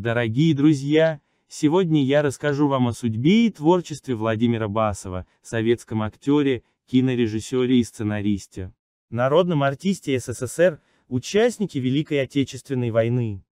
Дорогие друзья, сегодня я расскажу вам о судьбе и творчестве Владимира Басова, советском актере, кинорежиссере и сценаристе. Народном артисте СССР, участнике Великой Отечественной войны.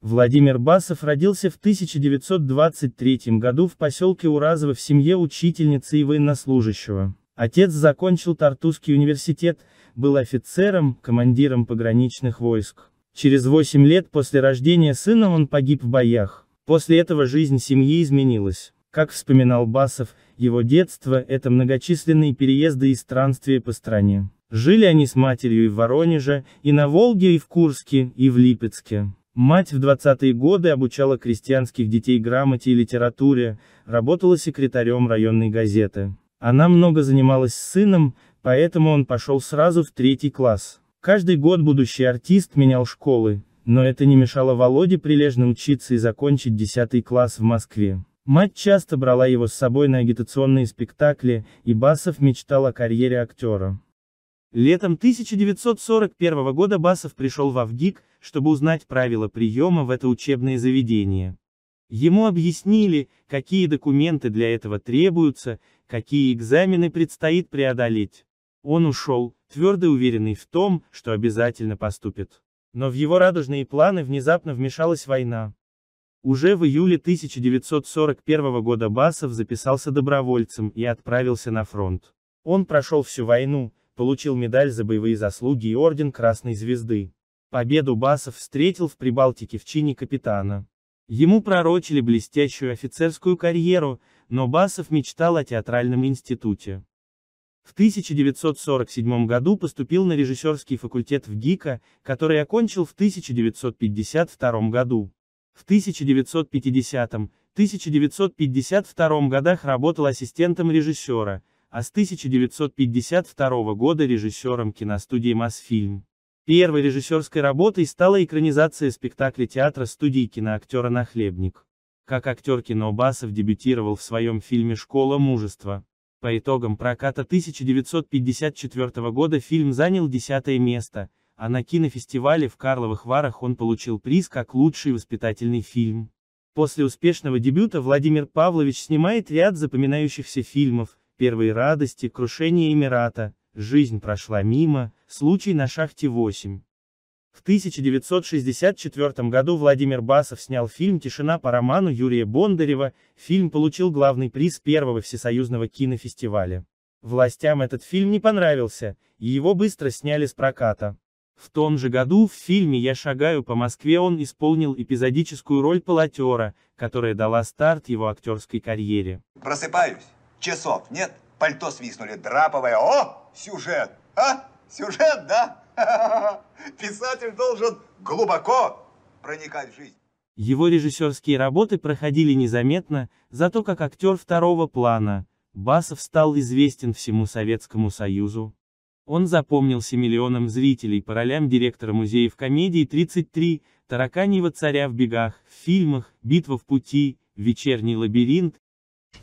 Владимир Басов родился в 1923 году в поселке Уразово в семье учительницы и военнослужащего. Отец закончил Тартусский университет, был офицером, командиром пограничных войск. Через 8 лет после рождения сына он погиб в боях. После этого жизнь семьи изменилась. Как вспоминал Басов, его детство – это многочисленные переезды и странствия по стране. Жили они с матерью и в Воронеже, и на Волге, и в Курске, и в Липецке. Мать в 20-е годы обучала крестьянских детей грамоте и литературе, работала секретарем районной газеты. Она много занималась с сыном, поэтому он пошел сразу в третий класс. Каждый год будущий артист менял школы, но это не мешало Володе прилежно учиться и закончить 10 класс в Москве. Мать часто брала его с собой на агитационные спектакли, и Басов мечтал о карьере актера. Летом 1941 года Басов пришел в Авгик, чтобы узнать правила приема в это учебное заведение. Ему объяснили, какие документы для этого требуются, какие экзамены предстоит преодолеть. Он ушел, твердо уверенный в том, что обязательно поступит. Но в его радужные планы внезапно вмешалась война. Уже в июле 1941 года Басов записался добровольцем и отправился на фронт. Он прошел всю войну, получил медаль за боевые заслуги и орден Красной Звезды. Победу Басов встретил в Прибалтике в чине капитана. Ему пророчили блестящую офицерскую карьеру, но Басов мечтал о театральном институте. В 1947 году поступил на режиссерский факультет в ГИКа, который окончил в 1952 году. В 1950-1952 годах работал ассистентом режиссера, а с 1952 года режиссером киностудии «Мосфильм». Первой режиссерской работой стала экранизация спектакля театра студии киноактера «Нахлебник». Как актер кино Басов дебютировал в своем фильме «Школа мужества». По итогам проката 1954 года фильм занял десятое место, а на кинофестивале в Карловых Варах он получил приз как лучший воспитательный фильм. После успешного дебюта Владимир Павлович снимает ряд запоминающихся фильмов «Первые радости», «Крушение Эмирата», «Жизнь прошла мимо», «Случай на шахте 8». В 1964 году Владимир Басов снял фильм «Тишина» по роману Юрия Бондарева, фильм получил главный приз первого всесоюзного кинофестиваля. Властям этот фильм не понравился, и его быстро сняли с проката. В том же году в фильме «Я шагаю по Москве» он исполнил эпизодическую роль полотера, которая дала старт его актерской карьере. Просыпаюсь, часов нет, пальто свистнули, драповое, о, сюжет, а, сюжет, да? Писатель должен глубоко проникать в жизнь. Его режиссерские работы проходили незаметно, зато как актер второго плана, Басов стал известен всему Советскому Союзу. Он запомнился миллионам зрителей по ролям директора музеев комедии 33, Тараканьего царя в бегах, в фильмах, Битва в пути, Вечерний лабиринт,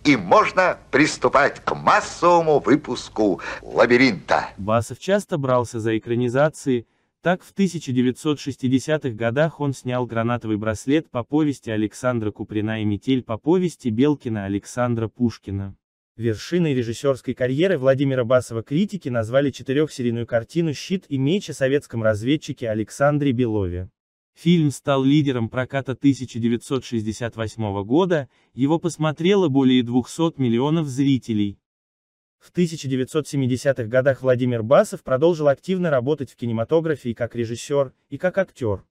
и можно приступать к массовому выпуску «Лабиринта». Басов часто брался за экранизации, так в 1960-х годах он снял «Гранатовый браслет» по повести Александра Куприна и «Метель» по повести Белкина Александра Пушкина. Вершиной режиссерской карьеры Владимира Басова критики назвали четырехсерийную картину «Щит и меч» о советском разведчике Александре Белове. Фильм стал лидером проката 1968 года, его посмотрело более 200 миллионов зрителей. В 1970-х годах Владимир Басов продолжил активно работать в кинематографе и как режиссер, и как актер.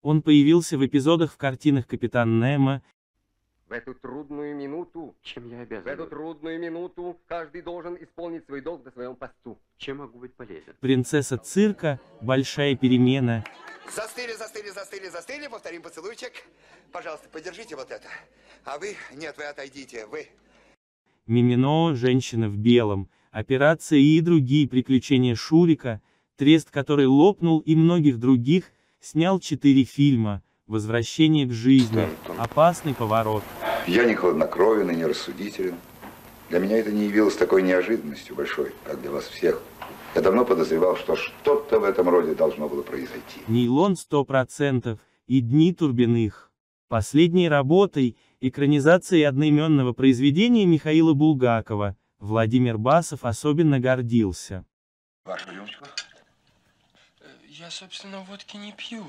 Он появился в эпизодах в картинах «Капитан Немо», в эту трудную минуту... Чем я обязан? В эту трудную минуту каждый должен исполнить свой долг на своем посту. Чем могу быть полезен? Принцесса цирка, большая перемена. Застыли, застыли, застыли, застыли. Повторим поцелуйчик. Пожалуйста, подержите вот это. А вы... Нет, вы отойдите. Вы... Мимино, женщина в белом, операция и другие приключения Шурика, трест который лопнул и многих других, снял четыре фильма, возвращение к жизни, опасный поворот. Я не хладнокровен и не рассудителен. Для меня это не явилось такой неожиданностью большой, как для вас всех. Я давно подозревал, что что-то в этом роде должно было произойти. Нейлон 100% и Дни Турбиных. Последней работой, экранизацией одноименного произведения Михаила Булгакова, Владимир Басов особенно гордился. Ваша рюмочка? Э, я, собственно, водки не пью.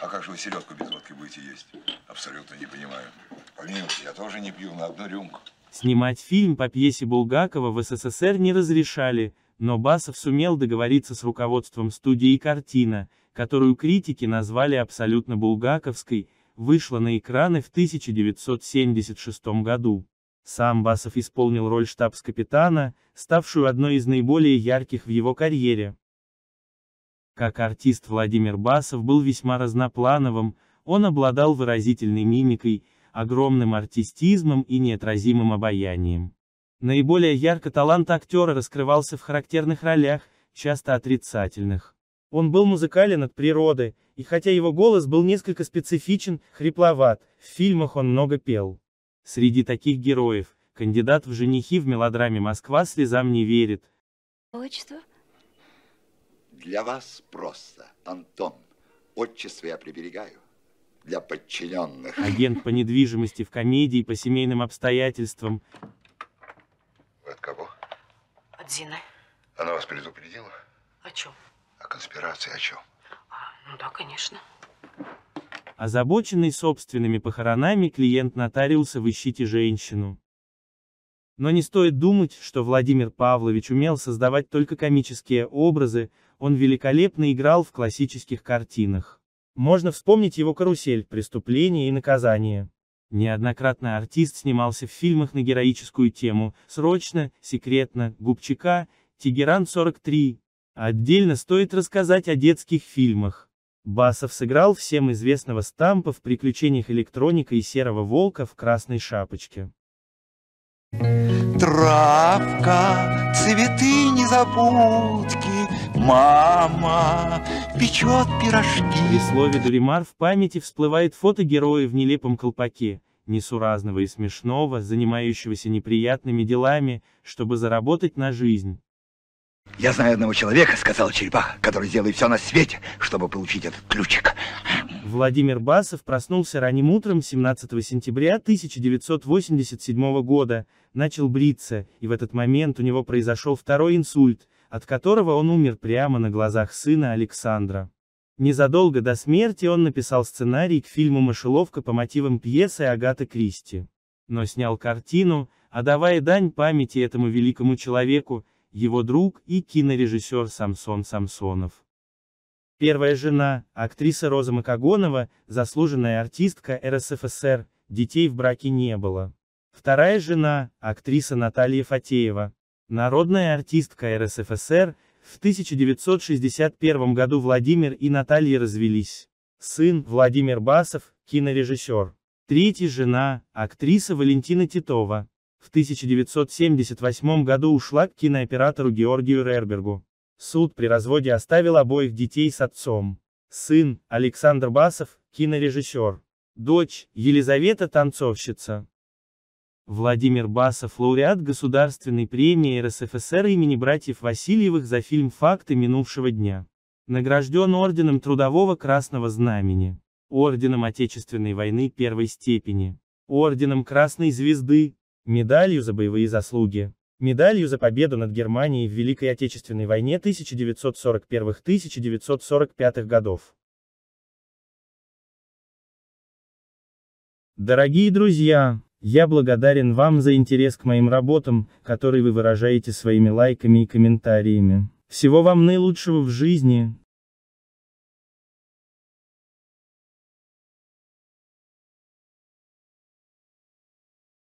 А как же вы селедку без водки будете есть? Абсолютно не понимаю. Помилуйте, я тоже не пью на одну рюмку. Снимать фильм по пьесе Булгакова в СССР не разрешали, но Басов сумел договориться с руководством студии и «Картина», которую критики назвали абсолютно булгаковской, вышла на экраны в 1976 году. Сам Басов исполнил роль штабс-капитана, ставшую одной из наиболее ярких в его карьере. Как артист Владимир Басов был весьма разноплановым, он обладал выразительной мимикой, огромным артистизмом и неотразимым обаянием. Наиболее ярко талант актера раскрывался в характерных ролях, часто отрицательных. Он был музыкален от природы, и хотя его голос был несколько специфичен, хрипловат, в фильмах он много пел. Среди таких героев, кандидат в женихи в мелодраме «Москва слезам не верит». Отчество? Для вас просто, Антон. Отчество я приберегаю. Для подчиненных. Агент по недвижимости в комедии по семейным обстоятельствам. Вы от кого? От Зины. Она вас предупредила? О чем? О конспирации о чем? А, ну да, конечно. Озабоченный собственными похоронами, клиент нотариуса в «Ищите женщину». Но не стоит думать, что Владимир Павлович умел создавать только комические образы, он великолепно играл в классических картинах. Можно вспомнить его «Карусель», «Преступление и наказание». Неоднократно артист снимался в фильмах на героическую тему «Срочно», «Секретно», «Губчака», «Тегеран-43». Отдельно стоит рассказать о детских фильмах. Басов сыграл всем известного Стампа в «Приключениях электроника» и «Серого волка» в «Красной шапочке». Травка, цветы незабудки, Мама печет пирожки. При слове Дуримар в памяти всплывает фото героя в нелепом колпаке, несуразного и смешного, занимающегося неприятными делами, чтобы заработать на жизнь. Я знаю одного человека, сказал черепаха, который сделает все на свете, чтобы получить этот ключик. Владимир Басов проснулся ранним утром 17 сентября 1987 года, начал бриться, и в этот момент у него произошел второй инсульт, от которого он умер прямо на глазах сына Александра. Незадолго до смерти он написал сценарий к фильму «Мышеловка» по мотивам пьесы Агаты Кристи. Но снял картину, отдавая дань памяти этому великому человеку, его друг и кинорежиссер Самсон Самсонов. Первая жена, актриса Роза Макогонова, заслуженная артистка РСФСР, детей в браке не было. Вторая жена, актриса Наталья Фатеева, Народная артистка РСФСР, в 1961 году Владимир и Наталья развелись. Сын, Владимир Басов, кинорежиссер. Третья жена, актриса Валентина Титова. В 1978 году ушла к кинооператору Георгию Рербергу. Суд при разводе оставил обоих детей с отцом. Сын, Александр Басов, кинорежиссер. Дочь, Елизавета Танцовщица. Владимир Басов лауреат Государственной премии РСФСР имени братьев Васильевых за фильм «Факты минувшего дня». Награжден Орденом Трудового Красного Знамени, Орденом Отечественной войны первой степени, Орденом Красной Звезды, медалью за боевые заслуги, медалью за победу над Германией в Великой Отечественной войне 1941-1945 годов. Дорогие друзья! Я благодарен вам за интерес к моим работам, который вы выражаете своими лайками и комментариями. Всего вам наилучшего в жизни.